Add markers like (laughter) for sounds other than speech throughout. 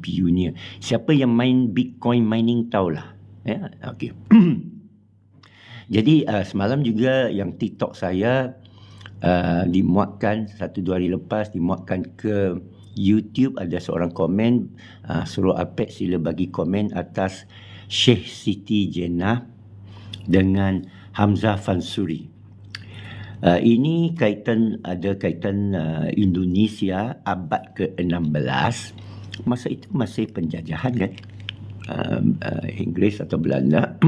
Bionia. Siapa yang main Bitcoin mining tahulah. Ya, okey. (clears throat) Jadi uh, semalam juga yang TikTok saya uh, dimuatkan satu dua hari lepas dimuatkan ke YouTube ada seorang komen uh, suruh Apex sila bagi komen atas Sheikh Siti Jenah dengan Hamzah Fansuri. Uh, ini kaitan ada kaitan uh, Indonesia abad ke-16. Uh, masa itu masih penjajahan kan uh, uh, Inggeris atau Belanda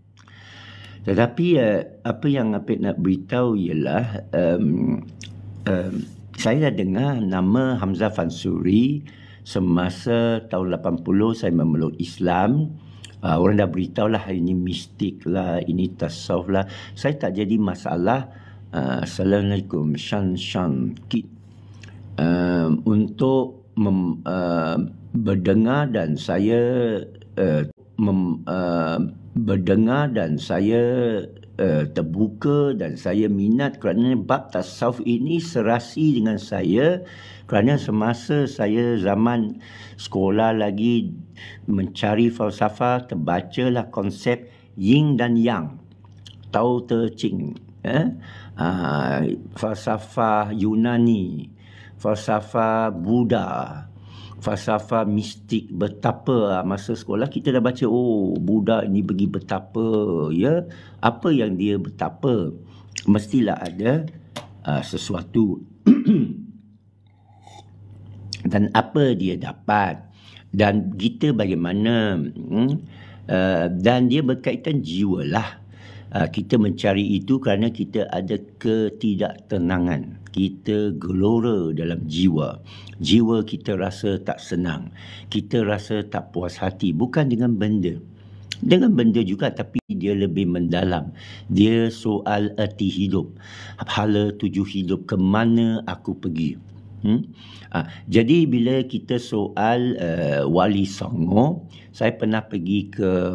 (clears throat) tetapi uh, apa yang apa nak beritahu ialah um, um, saya dah dengar nama Hamzah Fansuri semasa tahun 80 saya memeluk Islam uh, orang dah beritahu lah ini mistik lah ini tasawuf lah saya tak jadi masalah uh, Assalamualaikum Shan Shan Kit uh, untuk mem, uh, berdengar dan saya uh, mem, uh, berdengar dan saya uh, terbuka dan saya minat kerana bab tasawuf ini serasi dengan saya kerana semasa saya zaman sekolah lagi mencari falsafah terbacalah konsep yin dan yang tao te ching eh? uh, falsafah Yunani falsafah Buddha, falsafah mistik betapa lah masa sekolah kita dah baca oh Buddha ini pergi betapa ya apa yang dia betapa mestilah ada uh, sesuatu (clears throat) dan apa dia dapat dan kita bagaimana hmm? uh, dan dia berkaitan jiwa lah Ah, kita mencari itu kerana kita ada ketidaktenangan. Kita gelora dalam jiwa. Jiwa kita rasa tak senang. Kita rasa tak puas hati. Bukan dengan benda. Dengan benda juga tapi dia lebih mendalam. Dia soal erti hidup. Hala tujuh hidup. Kemana aku pergi? Hmm? Ha, jadi bila kita soal uh, Wali Songo, saya pernah pergi ke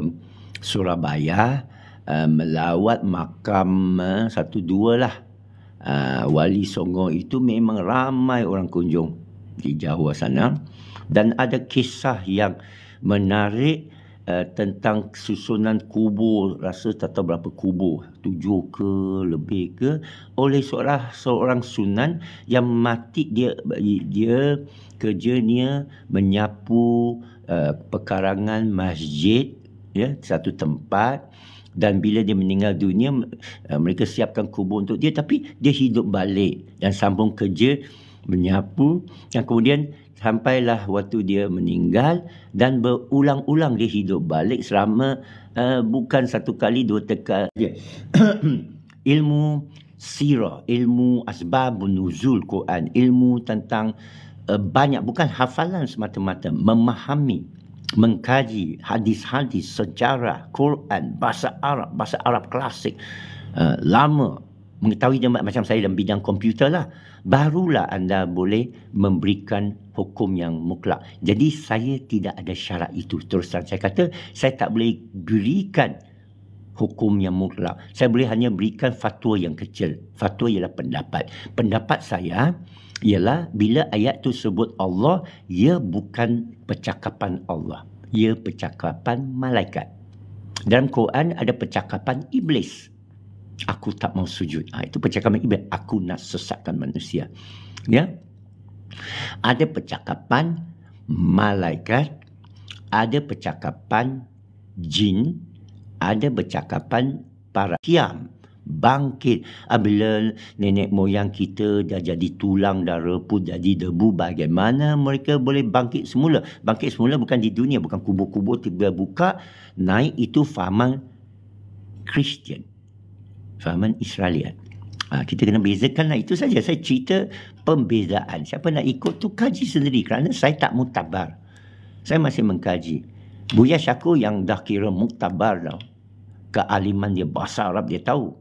Surabaya. Ah, melawat makam uh, satu dua lah. Uh, Wali Songo itu memang ramai orang kunjung di Jawa sana. Dan ada kisah yang menarik uh, tentang susunan kubur. Rasa tak tahu berapa kubur. Tujuh ke lebih ke. Oleh seorang, seorang sunan yang mati dia, dia kerjanya menyapu uh, pekarangan masjid ya satu tempat dan bila dia meninggal dunia eh, mereka siapkan kubur untuk dia tapi dia hidup balik dan sambung kerja menyapu dan kemudian sampailah waktu dia meninggal dan berulang-ulang dia hidup balik selama uh, bukan satu kali dua tekal (coughs) ilmu sirah ilmu asbab nuzul Quran ilmu tentang uh, banyak bukan hafalan semata-mata memahami mengkaji hadis-hadis sejarah Quran bahasa Arab bahasa Arab klasik uh, lama mengetahui dia macam saya dalam bidang komputer lah barulah anda boleh memberikan hukum yang mutlak jadi saya tidak ada syarat itu terusan saya kata saya tak boleh berikan hukum yang mutlak saya boleh hanya berikan fatwa yang kecil fatwa ialah pendapat pendapat saya ialah bila ayat tu sebut Allah, ia bukan percakapan Allah. Ia percakapan malaikat. Dalam Quran ada percakapan iblis. Aku tak mau sujud. Ha, itu percakapan iblis. Aku nak sesatkan manusia. Ya. Ada percakapan malaikat, ada percakapan jin, ada percakapan para kiam bangkit apabila ah, nenek moyang kita dah jadi tulang dah pun jadi debu bagaimana mereka boleh bangkit semula bangkit semula bukan di dunia bukan kubur-kubur tiba buka naik itu faham Kristian faham Israelian ha, ah, kita kena bezakanlah itu saja saya cerita pembezaan siapa nak ikut tu kaji sendiri kerana saya tak mutabar saya masih mengkaji Buya Syakur yang dah kira muktabar tau Kealiman dia bahasa Arab dia tahu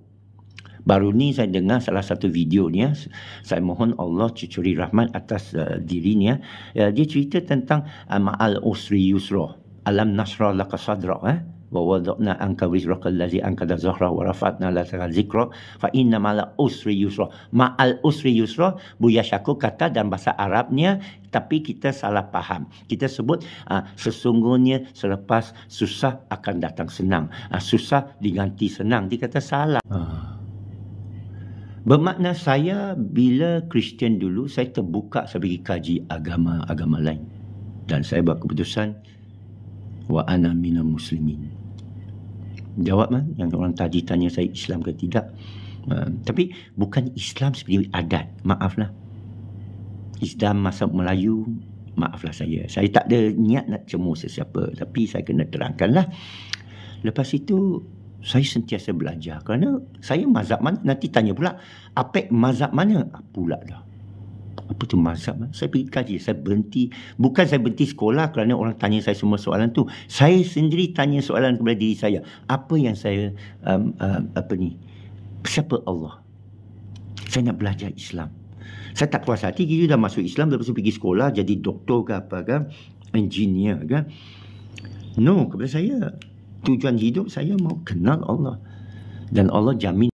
Baru ni saya dengar salah satu video ni ya. Saya mohon Allah cucuri rahmat atas uh, diri ni ya. Uh, dia cerita tentang uh, ma'al usri yusra. Alam nasra laka sadra eh. Wa wadu'na anka wizraka allazi ankada zahra wa rafatna laka zikra. Fa inna ma'al usri yusra. Ma'al usri yusra. Buya syakur kata dalam bahasa Arabnya. Tapi kita salah faham. Kita sebut uh, sesungguhnya selepas susah akan datang senang. Uh, susah diganti senang. Dia kata salah. Uh. Bermakna saya bila Kristian dulu, saya terbuka saya pergi kaji agama-agama lain. Dan saya buat keputusan, wa ana minal muslimin. mana ah, yang orang tadi tanya saya Islam ke tidak. Uh, tapi bukan Islam seperti adat. Maaflah. Islam masa Melayu, maaflah saya. Saya tak ada niat nak cemur sesiapa. Tapi saya kena terangkanlah. Lepas itu, saya sentiasa belajar kerana saya mazhab mana nanti tanya pula apek mazhab mana ah, pula dah apa tu mazhab saya pergi kaji saya berhenti bukan saya berhenti sekolah kerana orang tanya saya semua soalan tu saya sendiri tanya soalan kepada diri saya apa yang saya um, um, apa ni siapa Allah saya nak belajar Islam saya tak puas hati kita dah masuk Islam lepas tu pergi sekolah jadi doktor ke apa ke engineer ke no kepada saya tujuan hidup saya mau kenal Allah dan Allah jamin